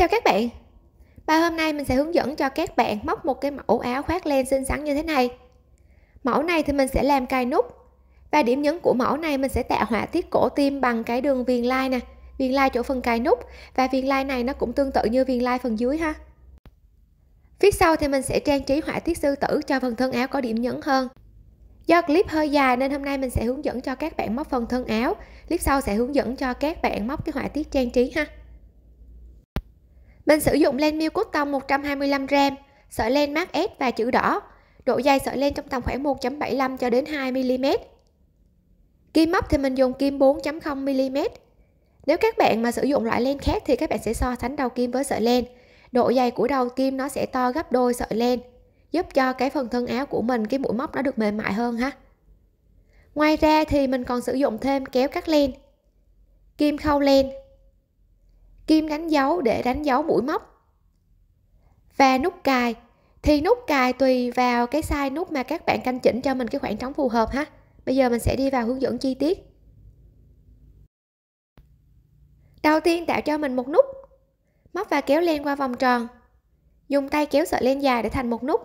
chào các bạn Và hôm nay mình sẽ hướng dẫn cho các bạn móc một cái mẫu áo khoác len xinh xắn như thế này Mẫu này thì mình sẽ làm cài nút Và điểm nhấn của mẫu này mình sẽ tạo họa tiết cổ tim bằng cái đường viền lai nè Viền lai chỗ phần cài nút Và viền lai này nó cũng tương tự như viền lai phần dưới ha Phía sau thì mình sẽ trang trí họa tiết sư tử cho phần thân áo có điểm nhấn hơn Do clip hơi dài nên hôm nay mình sẽ hướng dẫn cho các bạn móc phần thân áo Clip sau sẽ hướng dẫn cho các bạn móc cái họa tiết trang trí ha mình sử dụng len miêu cốt tông 125g, sợi len mát S và chữ đỏ. Độ dày sợi len trong tầm khoảng 1.75 cho đến 2mm. Kim móc thì mình dùng kim 4.0mm. Nếu các bạn mà sử dụng loại len khác thì các bạn sẽ so sánh đầu kim với sợi len. Độ dày của đầu kim nó sẽ to gấp đôi sợi len, giúp cho cái phần thân áo của mình cái mũi móc nó được mềm mại hơn ha. Ngoài ra thì mình còn sử dụng thêm kéo cắt len, kim khâu len kim đánh dấu để đánh dấu mũi móc và nút cài thì nút cài tùy vào cái size nút mà các bạn canh chỉnh cho mình cái khoảng trống phù hợp ha bây giờ mình sẽ đi vào hướng dẫn chi tiết đầu tiên tạo cho mình một nút móc và kéo len qua vòng tròn dùng tay kéo sợi len dài để thành một nút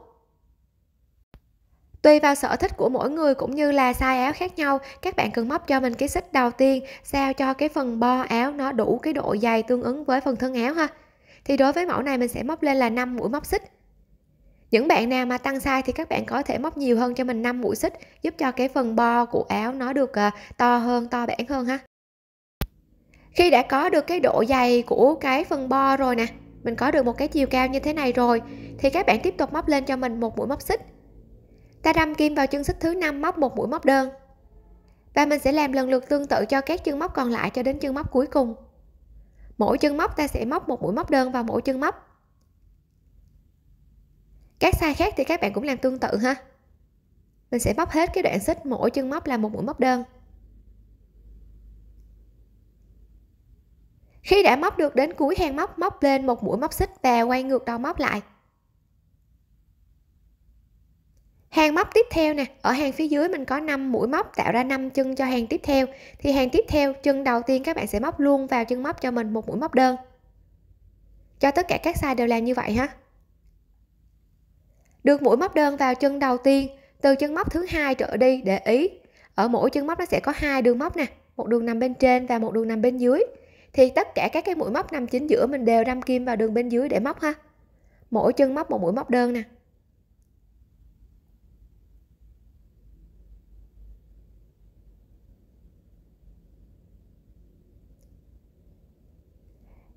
Tùy vào sở thích của mỗi người cũng như là size áo khác nhau, các bạn cần móc cho mình cái xích đầu tiên sao cho cái phần bo áo nó đủ cái độ dày tương ứng với phần thân áo ha. Thì đối với mẫu này mình sẽ móc lên là 5 mũi móc xích. Những bạn nào mà tăng size thì các bạn có thể móc nhiều hơn cho mình 5 mũi xích giúp cho cái phần bo của áo nó được ờ, to hơn, to bản hơn ha. Khi đã có được cái độ dày của cái phần bo rồi nè, mình có được một cái chiều cao như thế này rồi thì các bạn tiếp tục móc lên cho mình một mũi móc xích ta đâm kim vào chân xích thứ năm móc một mũi móc đơn và mình sẽ làm lần lượt tương tự cho các chân móc còn lại cho đến chân móc cuối cùng mỗi chân móc ta sẽ móc một mũi móc đơn vào mỗi chân móc các sai khác thì các bạn cũng làm tương tự ha mình sẽ móc hết cái đoạn xích mỗi chân móc là một mũi móc đơn khi đã móc được đến cuối hàng móc móc lên một mũi móc xích và quay ngược đầu móc lại hàng móc tiếp theo nè ở hàng phía dưới mình có 5 mũi móc tạo ra 5 chân cho hàng tiếp theo thì hàng tiếp theo chân đầu tiên các bạn sẽ móc luôn vào chân móc cho mình một mũi móc đơn cho tất cả các size đều làm như vậy ha được mũi móc đơn vào chân đầu tiên từ chân móc thứ hai trở đi để ý ở mỗi chân móc nó sẽ có hai đường móc nè một đường nằm bên trên và một đường nằm bên dưới thì tất cả các cái mũi móc nằm chính giữa mình đều đâm kim vào đường bên dưới để móc ha mỗi chân móc một mũi móc đơn nè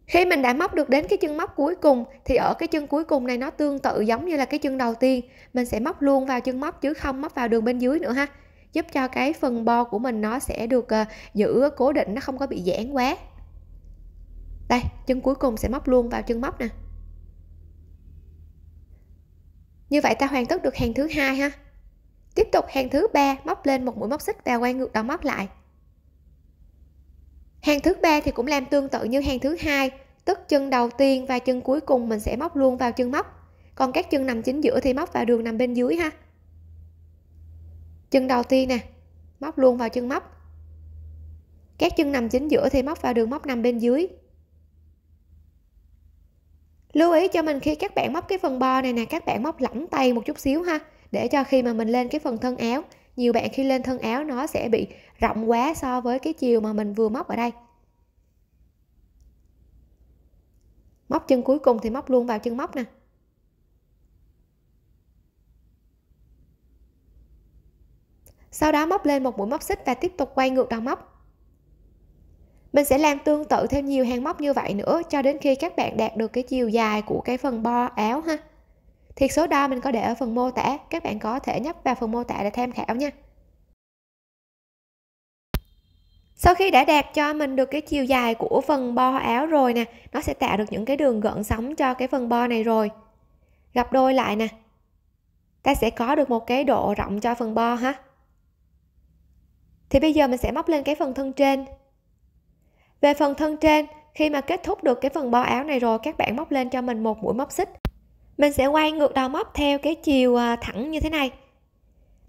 khi mình đã móc được đến cái chân móc cuối cùng thì ở cái chân cuối cùng này nó tương tự giống như là cái chân đầu tiên mình sẽ móc luôn vào chân móc chứ không móc vào đường bên dưới nữa ha giúp cho cái phần bo của mình nó sẽ được uh, giữ cố định nó không có bị giãn quá đây chân cuối cùng sẽ móc luôn vào chân móc nè như vậy ta hoàn tất được hàng thứ hai ha tiếp tục hàng thứ ba móc lên một mũi móc xích và quay ngược đầu móc lại hàng thứ ba thì cũng làm tương tự như hàng thứ hai tức chân đầu tiên và chân cuối cùng mình sẽ móc luôn vào chân móc còn các chân nằm chính giữa thì móc vào đường nằm bên dưới ha chân đầu tiên nè móc luôn vào chân móc các chân nằm chính giữa thì móc vào đường móc nằm bên dưới lưu ý cho mình khi các bạn móc cái phần bo này nè các bạn móc lỏng tay một chút xíu ha để cho khi mà mình lên cái phần thân áo nhiều bạn khi lên thân áo nó sẽ bị rộng quá so với cái chiều mà mình vừa móc ở đây móc chân cuối cùng thì móc luôn vào chân móc nè sau đó móc lên một mũi móc xích và tiếp tục quay ngược đầu móc mình sẽ làm tương tự thêm nhiều hàng móc như vậy nữa cho đến khi các bạn đạt được cái chiều dài của cái phần bo áo ha thiệt số đo mình có để ở phần mô tả các bạn có thể nhấp vào phần mô tả để tham khảo nha sau khi đã đạt cho mình được cái chiều dài của phần bo áo rồi nè nó sẽ tạo được những cái đường gợn sóng cho cái phần bo này rồi gặp đôi lại nè ta sẽ có được một cái độ rộng cho phần bo ha thì bây giờ mình sẽ móc lên cái phần thân trên về phần thân trên khi mà kết thúc được cái phần bo áo này rồi các bạn móc lên cho mình một mũi móc xích mình sẽ quay ngược đầu móc theo cái chiều à, thẳng như thế này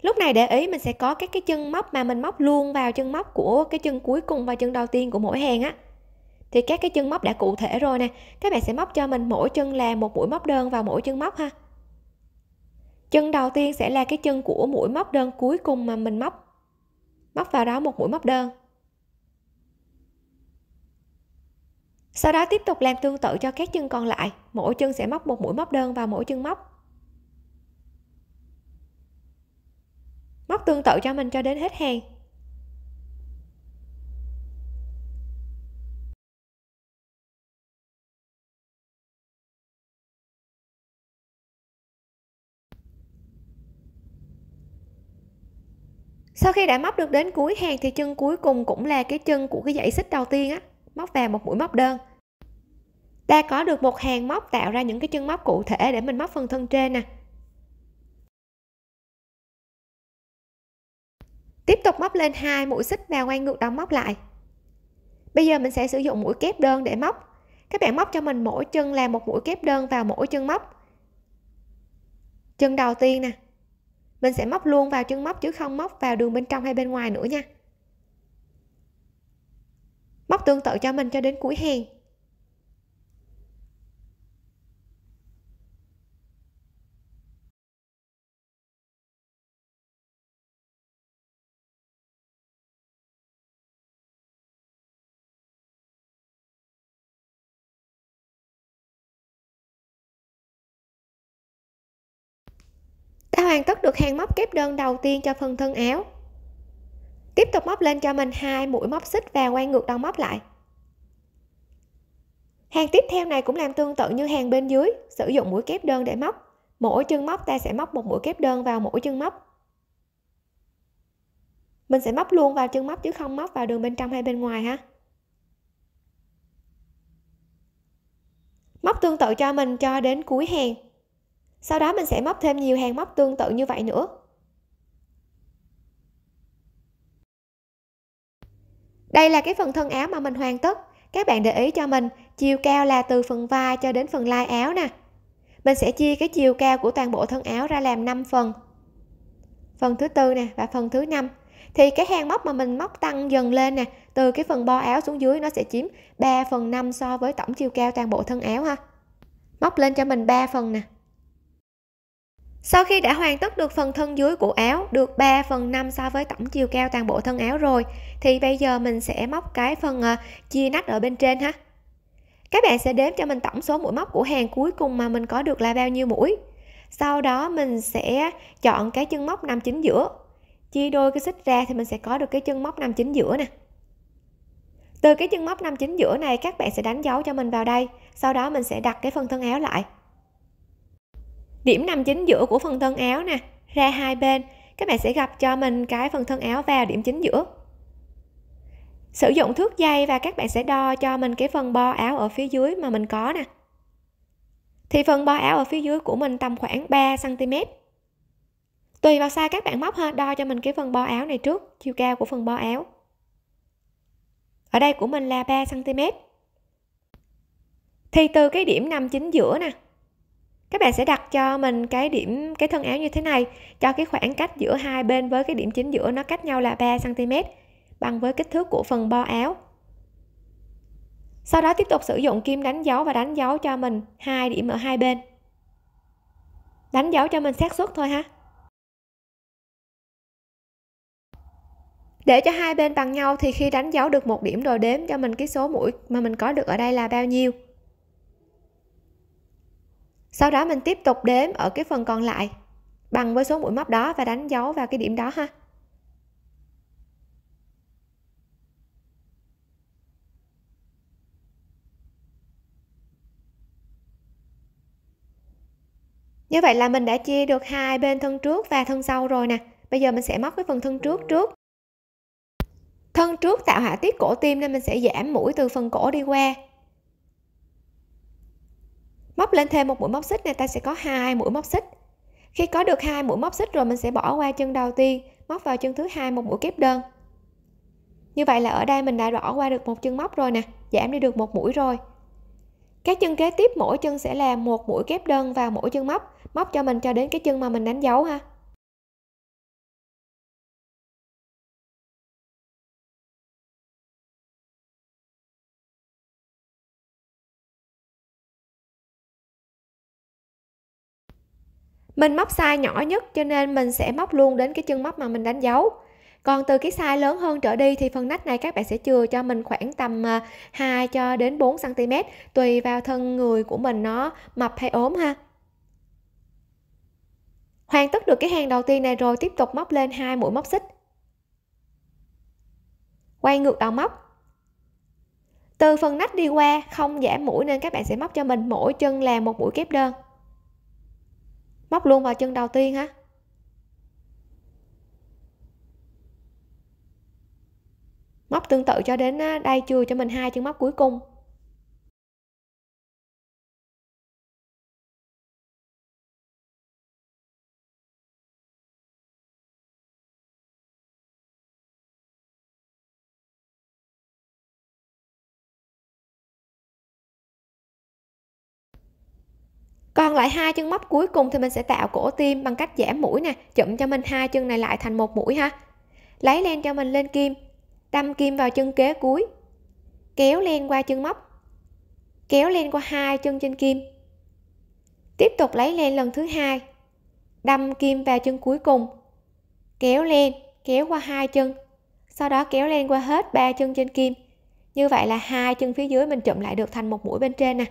lúc này để ý mình sẽ có các cái chân móc mà mình móc luôn vào chân móc của cái chân cuối cùng và chân đầu tiên của mỗi hàng á thì các cái chân móc đã cụ thể rồi nè các bạn sẽ móc cho mình mỗi chân là một mũi móc đơn vào mỗi chân móc ha chân đầu tiên sẽ là cái chân của mũi móc đơn cuối cùng mà mình móc móc vào đó một mũi móc đơn sau đó tiếp tục làm tương tự cho các chân còn lại mỗi chân sẽ móc một mũi móc đơn vào mỗi chân móc móc tương tự cho mình cho đến hết hàng sau khi đã móc được đến cuối hàng thì chân cuối cùng cũng là cái chân của cái dãy xích đầu tiên á móc vào một mũi móc đơn ta có được một hàng móc tạo ra những cái chân móc cụ thể để mình móc phần thân trên nè tiếp tục móc lên hai mũi xích và quay ngược đầu móc lại bây giờ mình sẽ sử dụng mũi kép đơn để móc các bạn móc cho mình mỗi chân là một mũi kép đơn vào mỗi chân móc chân đầu tiên nè mình sẽ móc luôn vào chân móc chứ không móc vào đường bên trong hay bên ngoài nữa nha móc tương tự cho mình cho đến cuối hàng đã hoàn tất được hàng móc kép đơn đầu tiên cho phần thân áo tiếp tục móc lên cho mình hai mũi móc xích và quay ngược đầu móc lại hàng tiếp theo này cũng làm tương tự như hàng bên dưới sử dụng mũi kép đơn để móc mỗi chân móc ta sẽ móc một mũi kép đơn vào mỗi chân móc mình sẽ móc luôn vào chân móc chứ không móc vào đường bên trong hay bên ngoài ha móc tương tự cho mình cho đến cuối hàng sau đó mình sẽ móc thêm nhiều hàng móc tương tự như vậy nữa đây là cái phần thân áo mà mình hoàn tất các bạn để ý cho mình chiều cao là từ phần vai cho đến phần lai áo nè mình sẽ chia cái chiều cao của toàn bộ thân áo ra làm 5 phần phần thứ tư nè và phần thứ năm thì cái hàng móc mà mình móc tăng dần lên nè từ cái phần bo áo xuống dưới nó sẽ chiếm 3 phần 5 so với tổng chiều cao toàn bộ thân áo ha móc lên cho mình 3 phần nè sau khi đã hoàn tất được phần thân dưới của áo được 3 phần 5 so với tổng chiều cao toàn bộ thân áo rồi thì bây giờ mình sẽ móc cái phần uh, chia nách ở bên trên ha. Các bạn sẽ đếm cho mình tổng số mũi móc của hàng cuối cùng mà mình có được là bao nhiêu mũi. Sau đó mình sẽ chọn cái chân móc nằm chính giữa. Chia đôi cái xích ra thì mình sẽ có được cái chân móc nằm chính giữa nè. Từ cái chân móc nằm chính giữa này các bạn sẽ đánh dấu cho mình vào đây, sau đó mình sẽ đặt cái phần thân áo lại điểm nằm chính giữa của phần thân áo nè ra hai bên các bạn sẽ gặp cho mình cái phần thân áo vào điểm chính giữa sử dụng thước dây và các bạn sẽ đo cho mình cái phần bo áo ở phía dưới mà mình có nè thì phần bo áo ở phía dưới của mình tầm khoảng 3 cm tùy vào size các bạn móc ha đo cho mình cái phần bo áo này trước chiều cao của phần bo áo ở đây của mình là 3 cm thì từ cái điểm nằm chính giữa nè các bạn sẽ đặt cho mình cái điểm cái thân áo như thế này cho cái khoảng cách giữa hai bên với cái điểm chính giữa nó cách nhau là 3 cm bằng với kích thước của phần bo áo sau đó tiếp tục sử dụng kim đánh dấu và đánh dấu cho mình hai điểm ở hai bên đánh dấu cho mình xác suất thôi ha để cho hai bên bằng nhau thì khi đánh dấu được một điểm rồi đếm cho mình cái số mũi mà mình có được ở đây là bao nhiêu sau đó mình tiếp tục đếm ở cái phần còn lại bằng với số mũi móc đó và đánh dấu vào cái điểm đó ha Như vậy là mình đã chia được hai bên thân trước và thân sau rồi nè. Bây giờ mình sẽ móc cái phần thân trước trước. Thân trước tạo họa tiết cổ tim nên mình sẽ giảm mũi từ phần cổ đi qua móc lên thêm một mũi móc xích này ta sẽ có hai mũi móc xích khi có được hai mũi móc xích rồi mình sẽ bỏ qua chân đầu tiên móc vào chân thứ hai một mũi kép đơn như vậy là ở đây mình đã bỏ qua được một chân móc rồi nè giảm đi được một mũi rồi các chân kế tiếp mỗi chân sẽ là một mũi kép đơn vào mỗi chân móc móc cho mình cho đến cái chân mà mình đánh dấu ha mình móc size nhỏ nhất cho nên mình sẽ móc luôn đến cái chân móc mà mình đánh dấu còn từ cái size lớn hơn trở đi thì phần nách này các bạn sẽ chừa cho mình khoảng tầm 2 à, cho đến 4 cm tùy vào thân người của mình nó mập hay ốm ha. Hoàn tất được cái hàng đầu tiên này rồi tiếp tục móc lên hai mũi móc xích. Quay ngược đầu móc. Từ phần nách đi qua không giảm mũi nên các bạn sẽ móc cho mình mỗi chân là một mũi kép đơn móc luôn vào chân đầu tiên ha móc tương tự cho đến đây chưa cho mình hai chân móc cuối cùng còn lại hai chân móc cuối cùng thì mình sẽ tạo cổ tim bằng cách giảm mũi nè chụm cho mình hai chân này lại thành một mũi ha lấy len cho mình lên kim đâm kim vào chân kế cuối kéo len qua chân móc kéo len qua hai chân trên kim tiếp tục lấy len lần thứ hai đâm kim vào chân cuối cùng kéo len kéo qua hai chân sau đó kéo len qua hết ba chân trên kim như vậy là hai chân phía dưới mình chụm lại được thành một mũi bên trên nè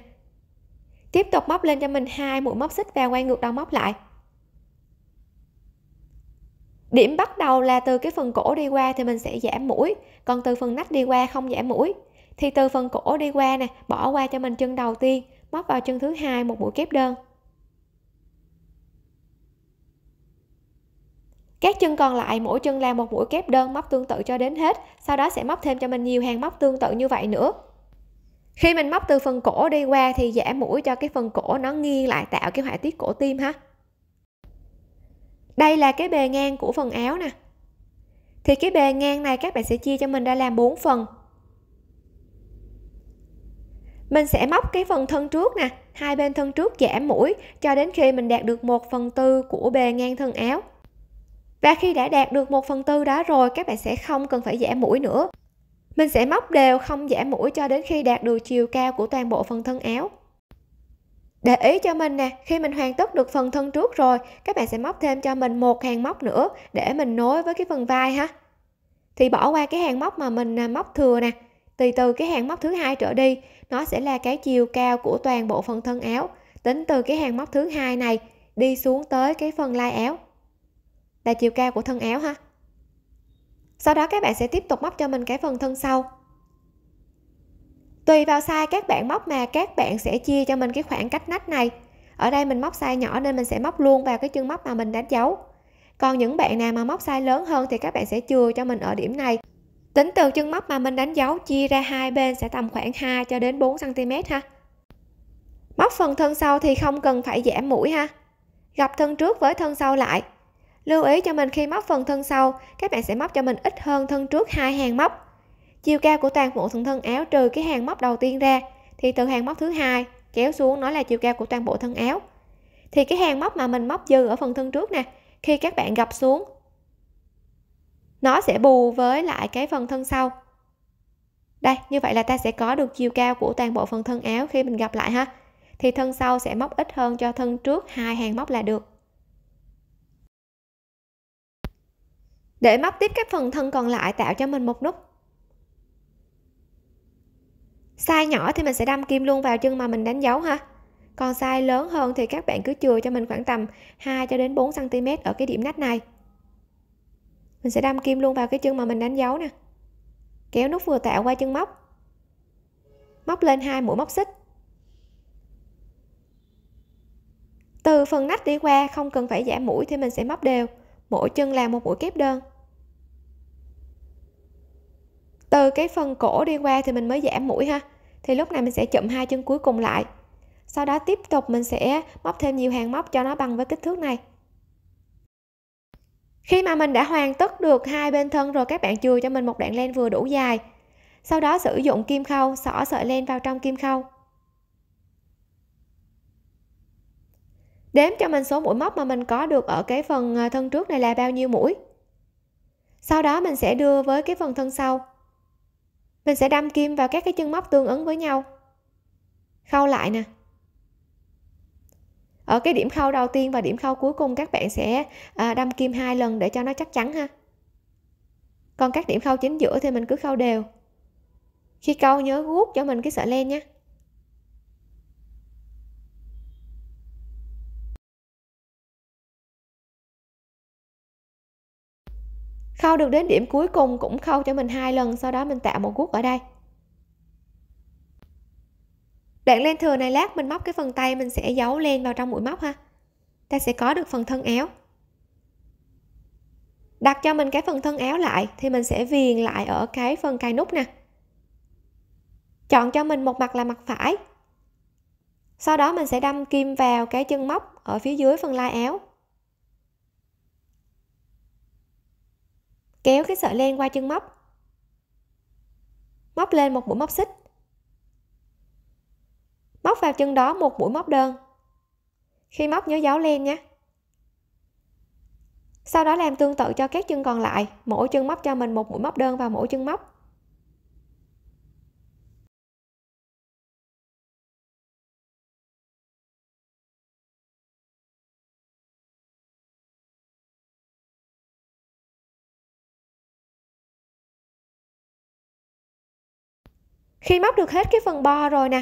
tiếp tục móc lên cho mình hai mũi móc xích và quay ngược đầu móc lại điểm bắt đầu là từ cái phần cổ đi qua thì mình sẽ giảm mũi còn từ phần nách đi qua không giảm mũi thì từ phần cổ đi qua nè bỏ qua cho mình chân đầu tiên móc vào chân thứ hai một mũi kép đơn các chân còn lại mỗi chân làm một mũi kép đơn móc tương tự cho đến hết sau đó sẽ móc thêm cho mình nhiều hàng móc tương tự như vậy nữa khi mình móc từ phần cổ đi qua thì giảm mũi cho cái phần cổ nó nghiêng lại tạo cái họa tiết cổ tim ha đây là cái bề ngang của phần áo nè thì cái bề ngang này các bạn sẽ chia cho mình ra làm 4 phần mình sẽ móc cái phần thân trước nè hai bên thân trước giảm mũi cho đến khi mình đạt được 1 phần tư của bề ngang thân áo và khi đã đạt được 1 phần tư đó rồi các bạn sẽ không cần phải giảm mũi nữa mình sẽ móc đều không giảm mũi cho đến khi đạt được chiều cao của toàn bộ phần thân áo. Để ý cho mình nè, khi mình hoàn tất được phần thân trước rồi, các bạn sẽ móc thêm cho mình một hàng móc nữa để mình nối với cái phần vai ha. Thì bỏ qua cái hàng móc mà mình à, móc thừa nè, từ từ cái hàng móc thứ hai trở đi, nó sẽ là cái chiều cao của toàn bộ phần thân áo, tính từ cái hàng móc thứ hai này đi xuống tới cái phần lai áo. Là chiều cao của thân áo ha sau đó các bạn sẽ tiếp tục móc cho mình cái phần thân sau tùy vào size các bạn móc mà các bạn sẽ chia cho mình cái khoảng cách nách này ở đây mình móc size nhỏ nên mình sẽ móc luôn vào cái chân móc mà mình đánh dấu. còn những bạn nào mà móc size lớn hơn thì các bạn sẽ chừa cho mình ở điểm này tính từ chân móc mà mình đánh dấu chia ra hai bên sẽ tầm khoảng 2 cho đến 4 cm ha móc phần thân sau thì không cần phải giảm mũi ha gặp thân trước với thân sau lại Lưu ý cho mình khi móc phần thân sau, các bạn sẽ móc cho mình ít hơn thân trước hai hàng móc. Chiều cao của toàn bộ thân thân áo trừ cái hàng móc đầu tiên ra thì từ hàng móc thứ hai kéo xuống nó là chiều cao của toàn bộ thân áo. Thì cái hàng móc mà mình móc dư ở phần thân trước nè, khi các bạn gập xuống nó sẽ bù với lại cái phần thân sau. Đây, như vậy là ta sẽ có được chiều cao của toàn bộ phần thân áo khi mình gặp lại ha. Thì thân sau sẽ móc ít hơn cho thân trước hai hàng móc là được. để móc tiếp các phần thân còn lại tạo cho mình một nút size nhỏ thì mình sẽ đâm kim luôn vào chân mà mình đánh dấu ha còn size lớn hơn thì các bạn cứ chừa cho mình khoảng tầm 2 cho đến 4 cm ở cái điểm nách này mình sẽ đâm kim luôn vào cái chân mà mình đánh dấu nè kéo nút vừa tạo qua chân móc móc lên hai mũi móc xích từ phần nách đi qua không cần phải giả mũi thì mình sẽ móc đều mỗi chân là một mũi kép đơn từ cái phần cổ đi qua thì mình mới giảm mũi ha thì lúc này mình sẽ chụm hai chân cuối cùng lại sau đó tiếp tục mình sẽ móc thêm nhiều hàng móc cho nó bằng với kích thước này khi mà mình đã hoàn tất được hai bên thân rồi các bạn chừa cho mình một đoạn len vừa đủ dài sau đó sử dụng kim khâu xỏ sợi len vào trong kim khâu đếm cho mình số mũi móc mà mình có được ở cái phần à, thân trước này là bao nhiêu mũi sau đó mình sẽ đưa với cái phần thân sau mình sẽ đâm kim vào các cái chân móc tương ứng với nhau khâu lại nè ở cái điểm khâu đầu tiên và điểm khâu cuối cùng các bạn sẽ à, đâm kim hai lần để cho nó chắc chắn ha còn các điểm khâu chính giữa thì mình cứ khâu đều khi câu nhớ guốc cho mình cái sợi len nhé khâu được đến điểm cuối cùng cũng khâu cho mình hai lần sau đó mình tạo một guốc ở đây đoạn len thừa này lát mình móc cái phần tay mình sẽ giấu len vào trong mũi móc ha ta sẽ có được phần thân éo. đặt cho mình cái phần thân éo lại thì mình sẽ viền lại ở cái phần cài nút nè chọn cho mình một mặt là mặt phải sau đó mình sẽ đâm kim vào cái chân móc ở phía dưới phần lai áo kéo cái sợi len qua chân móc móc lên một mũi móc xích móc vào chân đó một mũi móc đơn khi móc nhớ giấu len nhé sau đó làm tương tự cho các chân còn lại mỗi chân móc cho mình một mũi móc đơn vào mỗi chân móc khi móc được hết cái phần bo rồi nè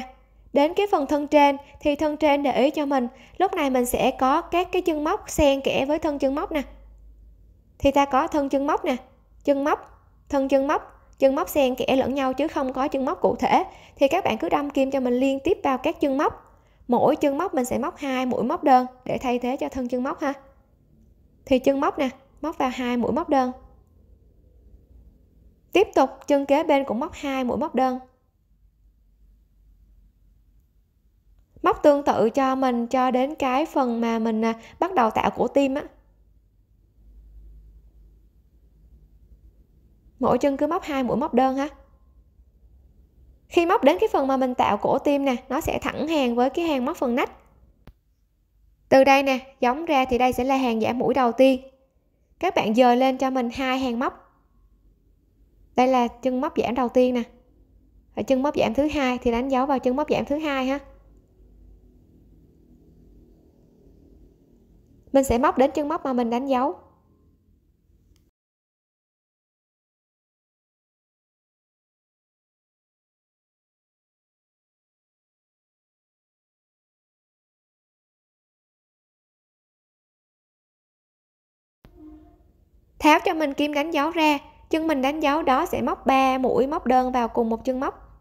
đến cái phần thân trên thì thân trên để ý cho mình lúc này mình sẽ có các cái chân móc xen kẽ với thân chân móc nè thì ta có thân chân móc nè chân móc thân chân móc chân móc xen kẽ lẫn nhau chứ không có chân móc cụ thể thì các bạn cứ đâm kim cho mình liên tiếp vào các chân móc mỗi chân móc mình sẽ móc hai mũi móc đơn để thay thế cho thân chân móc ha thì chân móc nè móc vào hai mũi móc đơn tiếp tục chân kế bên cũng móc hai mũi móc đơn móc tương tự cho mình cho đến cái phần mà mình à, bắt đầu tạo cổ tim á mỗi chân cứ móc hai mũi móc đơn ha khi móc đến cái phần mà mình tạo cổ tim nè nó sẽ thẳng hàng với cái hàng móc phần nách từ đây nè giống ra thì đây sẽ là hàng giả mũi đầu tiên các bạn dời lên cho mình hai hàng móc đây là chân móc giảm đầu tiên nè ở chân móc giảm thứ hai thì đánh dấu vào chân móc giảm thứ hai ha mình sẽ móc đến chân móc mà mình đánh dấu tháo cho mình kim đánh dấu ra chân mình đánh dấu đó sẽ móc 3 mũi móc đơn vào cùng một chân móc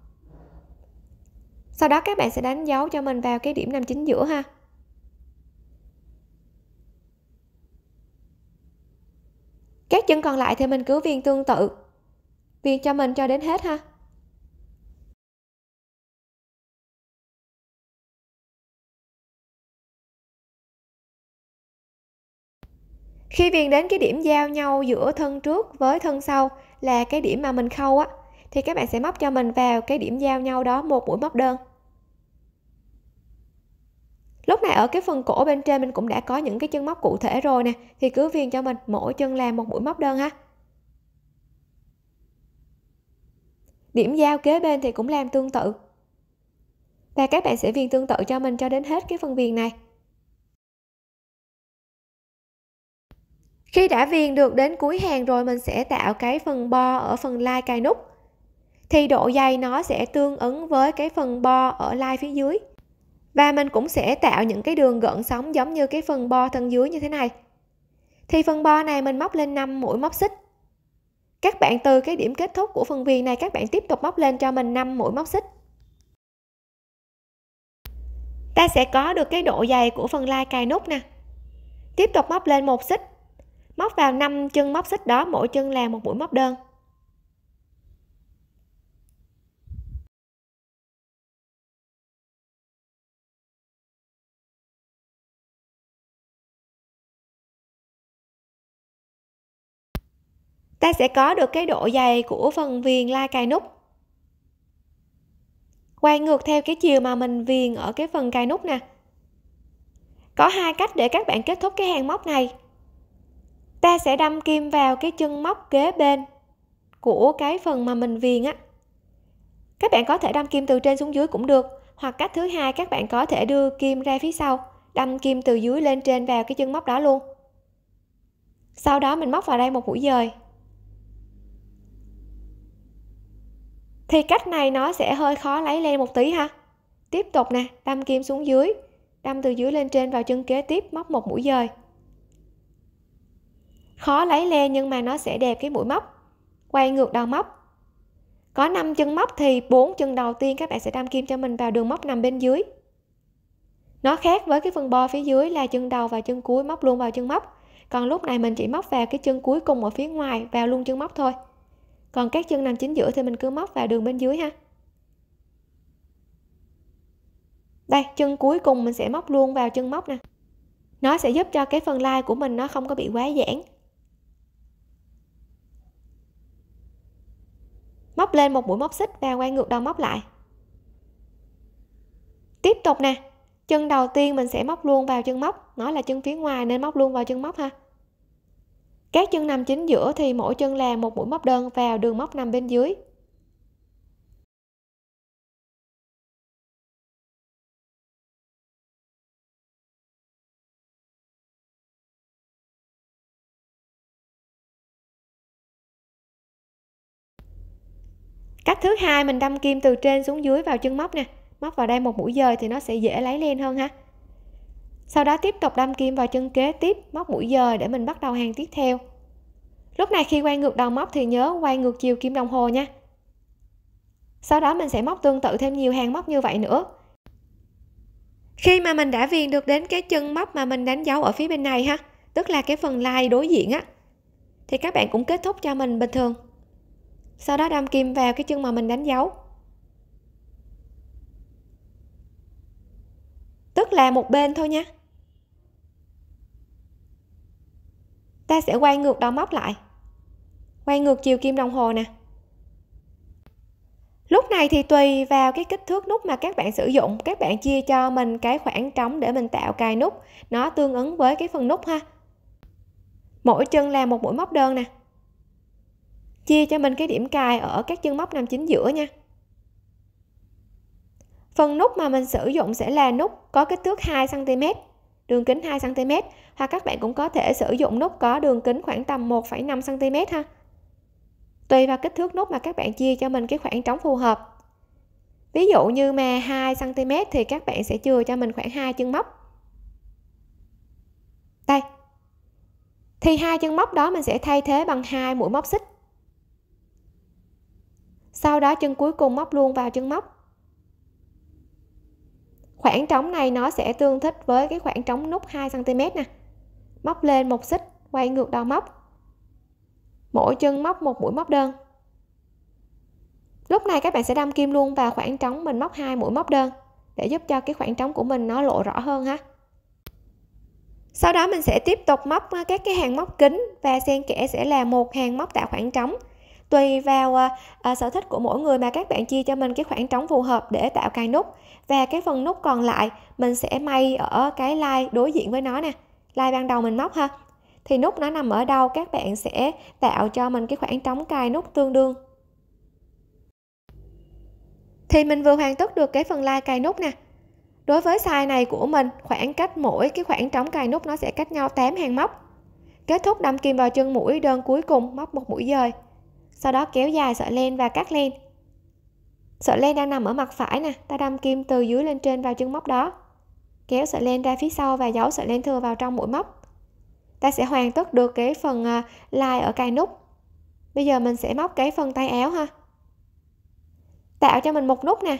sau đó các bạn sẽ đánh dấu cho mình vào cái điểm nằm chính giữa ha các chân còn lại thì mình cứ viên tương tự viên cho mình cho đến hết ha khi viền đến cái điểm giao nhau giữa thân trước với thân sau là cái điểm mà mình khâu á thì các bạn sẽ móc cho mình vào cái điểm giao nhau đó một mũi móc đơn lúc này ở cái phần cổ bên trên mình cũng đã có những cái chân móc cụ thể rồi nè thì cứ viền cho mình mỗi chân làm một mũi móc đơn ha điểm giao kế bên thì cũng làm tương tự và các bạn sẽ viền tương tự cho mình cho đến hết cái phần viền này khi đã viền được đến cuối hàng rồi mình sẽ tạo cái phần bo ở phần lai cài nút thì độ dày nó sẽ tương ứng với cái phần bo ở lai phía dưới và mình cũng sẽ tạo những cái đường gợn sóng giống như cái phần bo thân dưới như thế này thì phần bo này mình móc lên 5 mũi móc xích các bạn từ cái điểm kết thúc của phần viền này các bạn tiếp tục móc lên cho mình 5 mũi móc xích ta sẽ có được cái độ dày của phần lai cài nút nè tiếp tục móc lên một xích móc vào 5 chân móc xích đó mỗi chân là một mũi móc đơn ta sẽ có được cái độ dày của phần viền lai cài nút quay ngược theo cái chiều mà mình viền ở cái phần cài nút nè có hai cách để các bạn kết thúc cái hàng móc này ta sẽ đâm kim vào cái chân móc kế bên của cái phần mà mình viền á các bạn có thể đâm kim từ trên xuống dưới cũng được hoặc cách thứ hai các bạn có thể đưa kim ra phía sau đâm kim từ dưới lên trên vào cái chân móc đó luôn sau đó mình móc vào đây một mũi dời thì cách này nó sẽ hơi khó lấy lên một tí ha tiếp tục nè đâm kim xuống dưới đâm từ dưới lên trên vào chân kế tiếp móc một mũi dời khó lấy le nhưng mà nó sẽ đẹp cái mũi móc quay ngược đầu móc có 5 chân móc thì bốn chân đầu tiên các bạn sẽ đâm kim cho mình vào đường móc nằm bên dưới nó khác với cái phần bo phía dưới là chân đầu và chân cuối móc luôn vào chân móc còn lúc này mình chỉ móc vào cái chân cuối cùng ở phía ngoài vào luôn chân móc thôi còn các chân nằm chính giữa thì mình cứ móc vào đường bên dưới ha đây chân cuối cùng mình sẽ móc luôn vào chân móc nè nó sẽ giúp cho cái phần lai của mình nó không có bị quá giãn móc lên một mũi móc xích và quay ngược đầu móc lại tiếp tục nè chân đầu tiên mình sẽ móc luôn vào chân móc nó là chân phía ngoài nên móc luôn vào chân móc ha các chân nằm chính giữa thì mỗi chân làm một mũi móc đơn vào đường móc nằm bên dưới cách thứ hai mình đâm kim từ trên xuống dưới vào chân móc nè móc vào đây một mũi dời thì nó sẽ dễ lấy len hơn ha sau đó tiếp tục đâm kim vào chân kế tiếp móc mũi dời để mình bắt đầu hàng tiếp theo lúc này khi quay ngược đầu móc thì nhớ quay ngược chiều kim đồng hồ nha sau đó mình sẽ móc tương tự thêm nhiều hàng móc như vậy nữa khi mà mình đã viền được đến cái chân móc mà mình đánh dấu ở phía bên này ha tức là cái phần lai đối diện á thì các bạn cũng kết thúc cho mình bình thường sau đó đâm kim vào cái chân mà mình đánh dấu tức là một bên thôi nha ta sẽ quay ngược đầu móc lại quay ngược chiều kim đồng hồ nè lúc này thì tùy vào cái kích thước nút mà các bạn sử dụng các bạn chia cho mình cái khoảng trống để mình tạo cài nút nó tương ứng với cái phần nút ha mỗi chân là một mũi móc đơn nè chia cho mình cái điểm cài ở các chân móc nằm chính giữa nha phần nút mà mình sử dụng sẽ là nút có kích thước 2 cm đường kính 2 cm hoặc các bạn cũng có thể sử dụng nút có đường kính khoảng tầm 1,5 cm ha tùy vào kích thước nút mà các bạn chia cho mình cái khoảng trống phù hợp ví dụ như mà 2 cm thì các bạn sẽ chừa cho mình khoảng hai chân móc đây thì hai chân móc đó mình sẽ thay thế bằng hai mũi móc xích sau đó chân cuối cùng móc luôn vào chân móc khoảng trống này nó sẽ tương thích với cái khoảng trống nút 2 cm nè móc lên một xích quay ngược đầu móc mỗi chân móc một mũi móc đơn lúc này các bạn sẽ đâm kim luôn vào khoảng trống mình móc hai mũi móc đơn để giúp cho cái khoảng trống của mình nó lộ rõ hơn ha sau đó mình sẽ tiếp tục móc các cái hàng móc kính và xen kẽ sẽ là một hàng móc tạo khoảng trống tùy vào à, à sở thích của mỗi người mà các bạn chia cho mình cái khoảng trống phù hợp để tạo cài nút và cái phần nút còn lại mình sẽ may ở cái lai đối diện với nó nè like ban đầu mình móc ha thì nút nó nằm ở đâu các bạn sẽ tạo cho mình cái khoảng trống cài nút tương đương thì mình vừa hoàn tất được cái phần like cài nút nè đối với size này của mình khoảng cách mỗi cái khoảng trống cài nút nó sẽ cách nhau 8 hàng móc kết thúc đâm kim vào chân mũi đơn cuối cùng móc một mũi dời sau đó kéo dài sợi len và cắt len sợi len đang nằm ở mặt phải nè ta đâm kim từ dưới lên trên vào chân móc đó kéo sợi len ra phía sau và giấu sợi len thừa vào trong mũi móc ta sẽ hoàn tất được cái phần à, lai ở cài nút bây giờ mình sẽ móc cái phần tay áo ha tạo cho mình một nút nè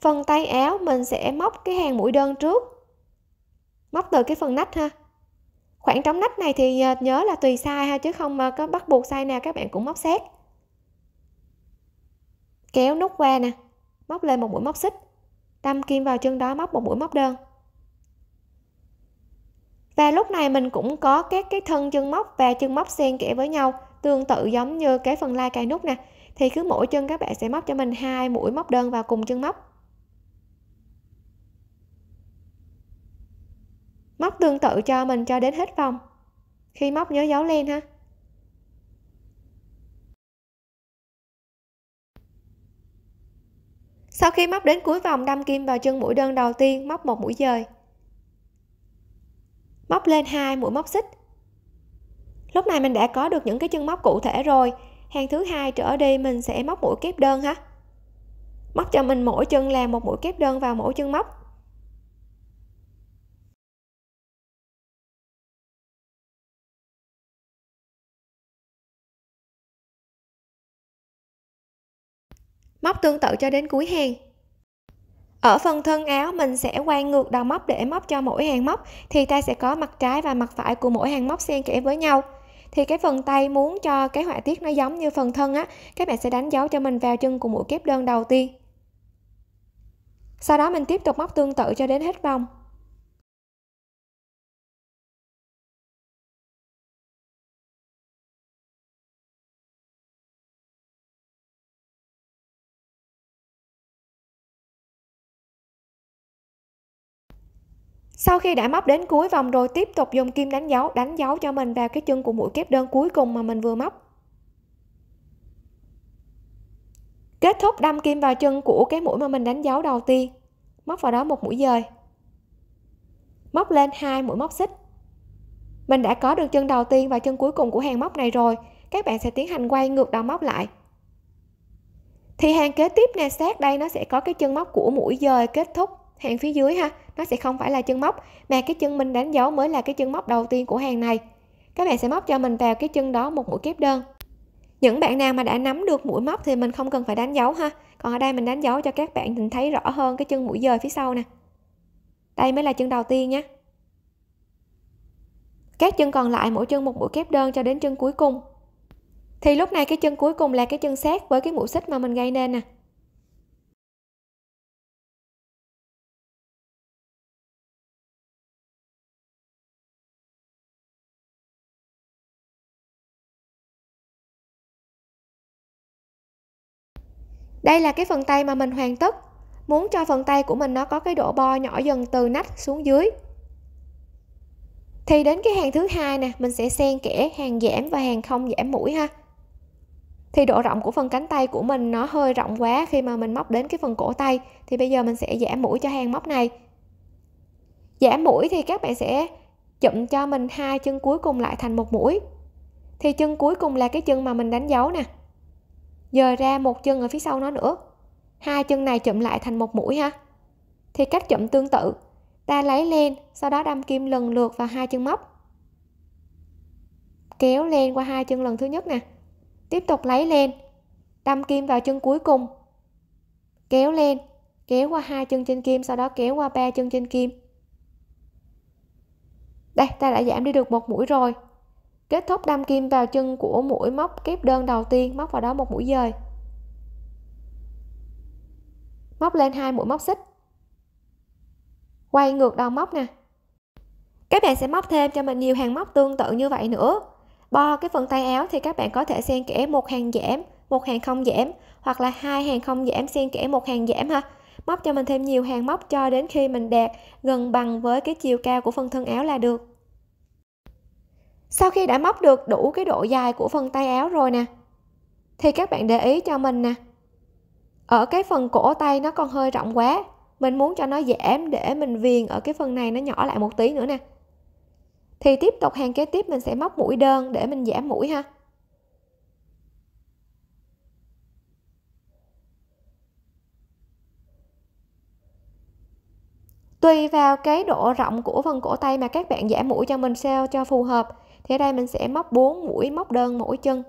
phần tay áo mình sẽ móc cái hàng mũi đơn trước móc từ cái phần nách ha khoảng trống nách này thì à, nhớ là tùy sai ha chứ không mà có bắt buộc sai nào các bạn cũng móc sát kéo nút qua nè móc lên một mũi móc xích đâm kim vào chân đó móc một mũi móc đơn và lúc này mình cũng có các cái thân chân móc và chân móc xen kẽ với nhau tương tự giống như cái phần lai cài nút nè thì cứ mỗi chân các bạn sẽ móc cho mình hai mũi móc đơn vào cùng chân móc móc tương tự cho mình cho đến hết vòng khi móc nhớ dấu len ha sau khi móc đến cuối vòng đâm kim vào chân mũi đơn đầu tiên móc một mũi dời móc lên hai mũi móc xích lúc này mình đã có được những cái chân móc cụ thể rồi hàng thứ hai trở đi mình sẽ móc mũi kép đơn ha móc cho mình mỗi chân là một mũi kép đơn vào mỗi chân móc móc tương tự cho đến cuối hàng ở phần thân áo mình sẽ quay ngược đầu móc để móc cho mỗi hàng móc thì ta sẽ có mặt trái và mặt phải của mỗi hàng móc xen kẽ với nhau thì cái phần tay muốn cho cái họa tiết nó giống như phần thân á các bạn sẽ đánh dấu cho mình vào chân của mũi kép đơn đầu tiên sau đó mình tiếp tục móc tương tự cho đến hết vòng sau khi đã móc đến cuối vòng rồi tiếp tục dùng kim đánh dấu đánh dấu cho mình vào cái chân của mũi kép đơn cuối cùng mà mình vừa móc kết thúc đâm kim vào chân của cái mũi mà mình đánh dấu đầu tiên móc vào đó một mũi dời móc lên hai mũi móc xích mình đã có được chân đầu tiên và chân cuối cùng của hàng móc này rồi các bạn sẽ tiến hành quay ngược đầu móc lại thì hàng kế tiếp nè sát đây nó sẽ có cái chân móc của mũi dời kết thúc hàng phía dưới ha nó sẽ không phải là chân móc mà cái chân mình đánh dấu mới là cái chân móc đầu tiên của hàng này các bạn sẽ móc cho mình vào cái chân đó một mũi kép đơn những bạn nào mà đã nắm được mũi móc thì mình không cần phải đánh dấu ha còn ở đây mình đánh dấu cho các bạn nhìn thấy rõ hơn cái chân mũi dời phía sau nè đây mới là chân đầu tiên nhé các chân còn lại mỗi chân một mũi kép đơn cho đến chân cuối cùng thì lúc này cái chân cuối cùng là cái chân sát với cái mũi xích mà mình gây nên nè đây là cái phần tay mà mình hoàn tất muốn cho phần tay của mình nó có cái độ bo nhỏ dần từ nách xuống dưới thì đến cái hàng thứ hai nè mình sẽ xen kẽ hàng giảm và hàng không giảm mũi ha thì độ rộng của phần cánh tay của mình nó hơi rộng quá khi mà mình móc đến cái phần cổ tay thì bây giờ mình sẽ giảm mũi cho hàng móc này giảm mũi thì các bạn sẽ chụm cho mình hai chân cuối cùng lại thành một mũi thì chân cuối cùng là cái chân mà mình đánh dấu nè dời ra một chân ở phía sau nó nữa hai chân này chụm lại thành một mũi ha thì cách chụm tương tự ta lấy lên sau đó đâm kim lần lượt vào hai chân móc kéo lên qua hai chân lần thứ nhất nè tiếp tục lấy lên đâm kim vào chân cuối cùng kéo lên kéo qua hai chân trên kim sau đó kéo qua ba chân trên kim đây ta đã giảm đi được một mũi rồi kết thúc đâm kim vào chân của mũi móc kép đơn đầu tiên móc vào đó một mũi dời móc lên hai mũi móc xích quay ngược đầu móc nè các bạn sẽ móc thêm cho mình nhiều hàng móc tương tự như vậy nữa bo cái phần tay áo thì các bạn có thể xen kẽ một hàng giảm một hàng không giảm hoặc là hai hàng không giảm xen kẽ một hàng giảm ha móc cho mình thêm nhiều hàng móc cho đến khi mình đạt gần bằng với cái chiều cao của phần thân áo là được sau khi đã móc được đủ cái độ dài của phần tay áo rồi nè thì các bạn để ý cho mình nè ở cái phần cổ tay nó còn hơi rộng quá mình muốn cho nó giảm để mình viền ở cái phần này nó nhỏ lại một tí nữa nè thì tiếp tục hàng kế tiếp mình sẽ móc mũi đơn để mình giảm mũi ha tùy vào cái độ rộng của phần cổ tay mà các bạn giảm mũi cho mình sao cho phù hợp thì ở đây mình sẽ móc 4 mũi móc đơn mỗi chân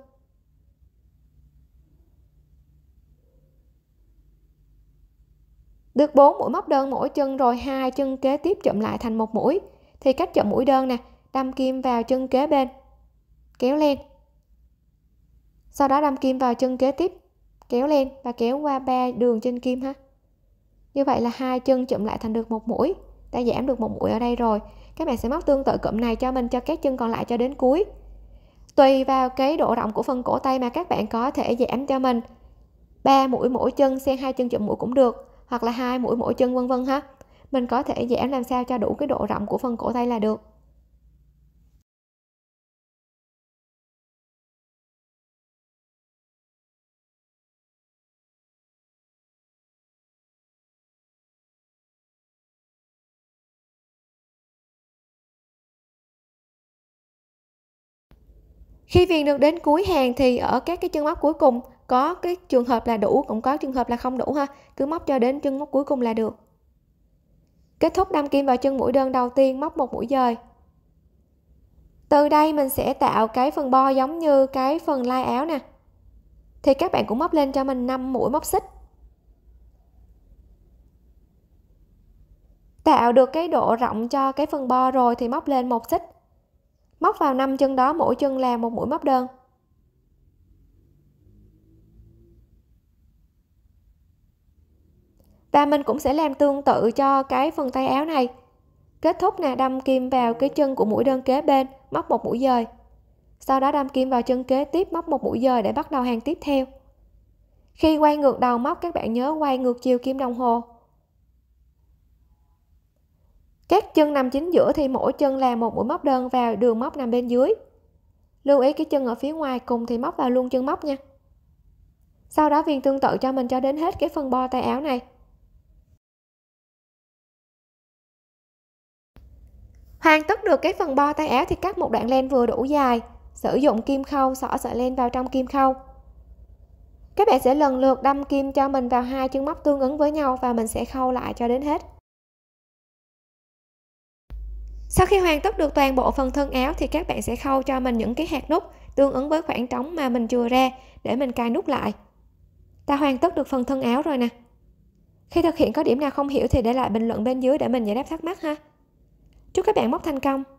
được 4 mũi móc đơn mỗi chân rồi hai chân kế tiếp chụm lại thành một mũi thì cách chụm mũi đơn nè đâm kim vào chân kế bên kéo lên sau đó đâm kim vào chân kế tiếp kéo lên và kéo qua ba đường trên kim ha như vậy là hai chân chụm lại thành được một mũi ta giảm được một mũi ở đây rồi các bạn sẽ móc tương tự cụm này cho mình cho các chân còn lại cho đến cuối tùy vào cái độ rộng của phần cổ tay mà các bạn có thể giảm cho mình 3 mũi mỗi chân xen hai chân chụm mũi cũng được hoặc là hai mũi mỗi chân vân vân ha mình có thể giảm làm sao cho đủ cái độ rộng của phần cổ tay là được khi viền được đến cuối hàng thì ở các cái chân móc cuối cùng có cái trường hợp là đủ cũng có trường hợp là không đủ ha cứ móc cho đến chân móc cuối cùng là được kết thúc đâm kim vào chân mũi đơn đầu tiên móc một mũi dời từ đây mình sẽ tạo cái phần bo giống như cái phần lai áo nè thì các bạn cũng móc lên cho mình 5 mũi móc xích tạo được cái độ rộng cho cái phần bo rồi thì móc lên một xích móc vào năm chân đó mỗi chân là một mũi móc đơn và mình cũng sẽ làm tương tự cho cái phần tay áo này kết thúc nè đâm kim vào cái chân của mũi đơn kế bên móc một mũi dời sau đó đâm kim vào chân kế tiếp móc một mũi dời để bắt đầu hàng tiếp theo khi quay ngược đầu móc các bạn nhớ quay ngược chiều kim đồng hồ các chân nằm chính giữa thì mỗi chân là một mũi móc đơn vào đường móc nằm bên dưới lưu ý cái chân ở phía ngoài cùng thì móc vào luôn chân móc nha sau đó viền tương tự cho mình cho đến hết cái phần bo tay áo này hoàn tất được cái phần bo tay áo thì cắt một đoạn len vừa đủ dài sử dụng kim khâu xỏ sợi len vào trong kim khâu các bạn sẽ lần lượt đâm kim cho mình vào hai chân móc tương ứng với nhau và mình sẽ khâu lại cho đến hết sau khi hoàn tất được toàn bộ phần thân áo thì các bạn sẽ khâu cho mình những cái hạt nút tương ứng với khoảng trống mà mình chừa ra để mình cài nút lại ta hoàn tất được phần thân áo rồi nè khi thực hiện có điểm nào không hiểu thì để lại bình luận bên dưới để mình giải đáp thắc mắc ha chúc các bạn móc thành công